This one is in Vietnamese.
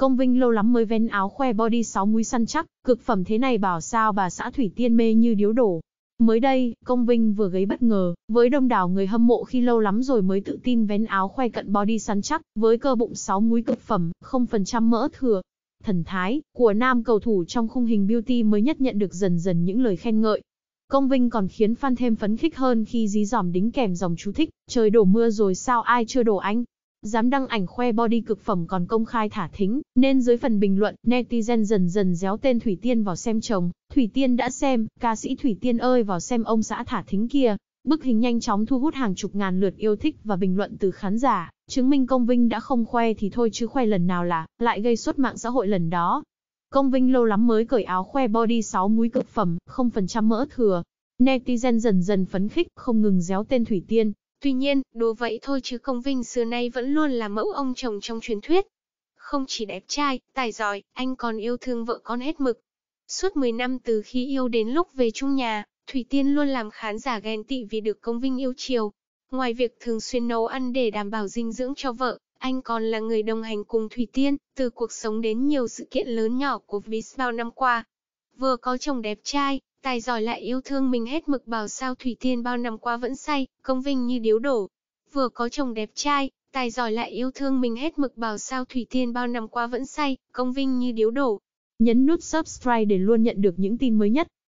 Công Vinh lâu lắm mới ven áo khoe body sáu múi săn chắc, cực phẩm thế này bảo sao bà xã Thủy Tiên mê như điếu đổ. Mới đây, Công Vinh vừa gây bất ngờ, với đông đảo người hâm mộ khi lâu lắm rồi mới tự tin vén áo khoe cận body săn chắc, với cơ bụng 6 múi cực phẩm, 0% mỡ thừa. Thần thái của nam cầu thủ trong khung hình beauty mới nhất nhận được dần dần những lời khen ngợi. Công Vinh còn khiến fan thêm phấn khích hơn khi dí dỏm đính kèm dòng chú thích, trời đổ mưa rồi sao ai chưa đổ anh, Dám đăng ảnh khoe body cực phẩm còn công khai thả thính, nên dưới phần bình luận, netizen dần dần déo tên Thủy Tiên vào xem chồng. Thủy Tiên đã xem, ca sĩ Thủy Tiên ơi vào xem ông xã thả thính kia. Bức hình nhanh chóng thu hút hàng chục ngàn lượt yêu thích và bình luận từ khán giả, chứng minh công vinh đã không khoe thì thôi chứ khoe lần nào là, lại gây suốt mạng xã hội lần đó. Công Vinh lâu lắm mới cởi áo khoe body 6 múi cực phẩm, 0% mỡ thừa. Netizen dần dần phấn khích, không ngừng déo tên Thủy Tiên, Tuy nhiên, đố vậy thôi chứ Công Vinh xưa nay vẫn luôn là mẫu ông chồng trong truyền thuyết. Không chỉ đẹp trai, tài giỏi, anh còn yêu thương vợ con hết mực. Suốt 10 năm từ khi yêu đến lúc về chung nhà, Thủy Tiên luôn làm khán giả ghen tị vì được Công Vinh yêu chiều. Ngoài việc thường xuyên nấu ăn để đảm bảo dinh dưỡng cho vợ, anh còn là người đồng hành cùng Thủy Tiên, từ cuộc sống đến nhiều sự kiện lớn nhỏ của Viz bao năm qua, vừa có chồng đẹp trai, tài giỏi lại yêu thương mình hết mực bảo sao Thủy Tiên bao năm qua vẫn say, công vinh như điếu đổ. Vừa có chồng đẹp trai, tài giỏi lại yêu thương mình hết mực bảo sao Thủy Tiên bao năm qua vẫn say, công vinh như điếu đổ. Nhấn nút subscribe để luôn nhận được những tin mới nhất.